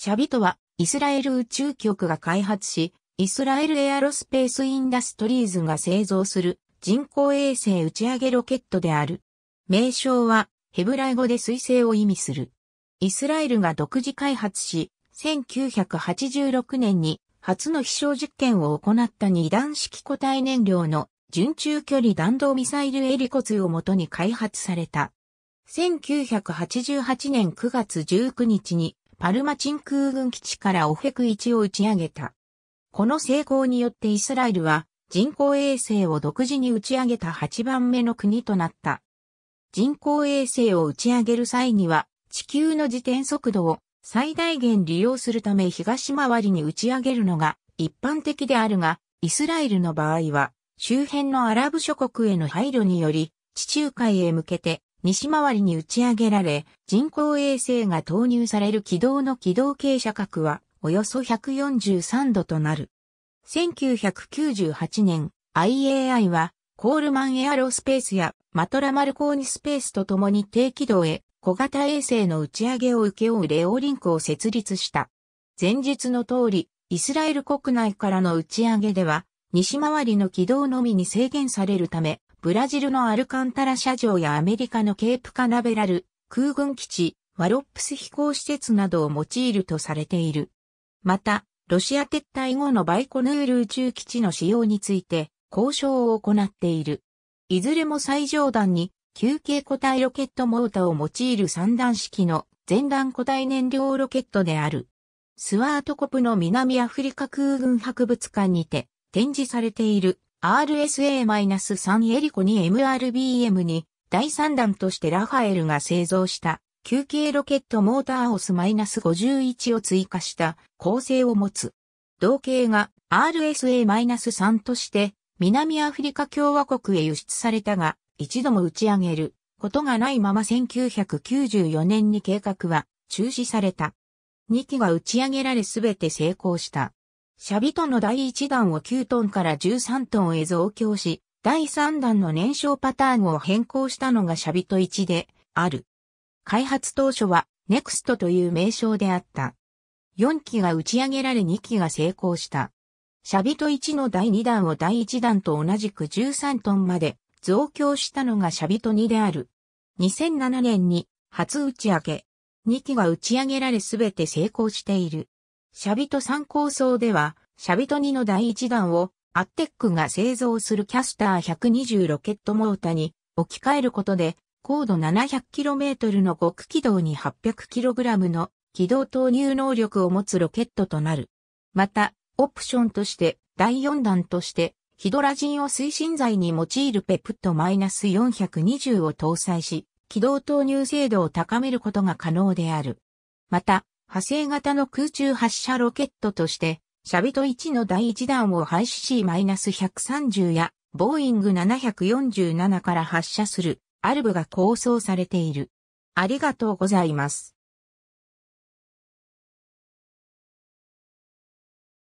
シャビトは、イスラエル宇宙局が開発し、イスラエルエアロスペースインダストリーズが製造する人工衛星打ち上げロケットである。名称は、ヘブライ語で彗星を意味する。イスラエルが独自開発し、1986年に初の飛翔実験を行った二段式固体燃料の準中距離弾道ミサイルエリコツをもとに開発された。1988年9月19日にパルマチン空軍基地からオフェク1を打ち上げた。この成功によってイスラエルは人工衛星を独自に打ち上げた8番目の国となった。人工衛星を打ち上げる際には地球の自転速度を最大限利用するため東回りに打ち上げるのが一般的であるが、イスラエルの場合は周辺のアラブ諸国への配慮により地中海へ向けて西回りに打ち上げられ、人工衛星が投入される軌道の軌道傾斜角はおよそ143度となる。1998年、IAI はコールマンエアロスペースやマトラマルコーニスペースと共に低軌道へ小型衛星の打ち上げを請け負うレオリンクを設立した。前述の通り、イスラエル国内からの打ち上げでは、西回りの軌道のみに制限されるため、ブラジルのアルカンタラ社場やアメリカのケープカナベラル、空軍基地、ワロップス飛行施設などを用いるとされている。また、ロシア撤退後のバイコヌール宇宙基地の使用について交渉を行っている。いずれも最上段に球形固体ロケットモーターを用いる三段式の全段固体燃料ロケットである。スワートコプの南アフリカ空軍博物館にて展示されている RSA-3 エリコに MRBM に第3弾としてラファエルが製造した球形ロケットモーターオス -51 を追加した構成を持つ。同型が RSA-3 として南アフリカ共和国へ輸出されたが一度も打ち上げることがないまま1994年に計画は中止された。2機が打ち上げられすべて成功した。シャビトの第1弾を9トンから13トンへ増強し、第3弾の燃焼パターンを変更したのがシャビト1である。開発当初は NEXT という名称であった。4機が打ち上げられ2機が成功した。シャビト1の第2弾を第1弾と同じく13トンまで増強したのがシャビト2である。2007年に初打ち上げ。2機が打ち上げられすべて成功している。シャビト3構想では、シャビト2の第1弾を、アッテックが製造するキャスター120ロケットモータに置き換えることで、高度 700km の極軌道に 800kg の軌道投入能力を持つロケットとなる。また、オプションとして、第4弾として、ヒドラジンを推進剤に用いるペプットマイナス -420 を搭載し、軌道投入精度を高めることが可能である。また、派生型の空中発射ロケットとして、シャビト1の第1弾を廃止 C-130 や、ボーイング747から発射する、アルブが構想されている。ありがとうございます。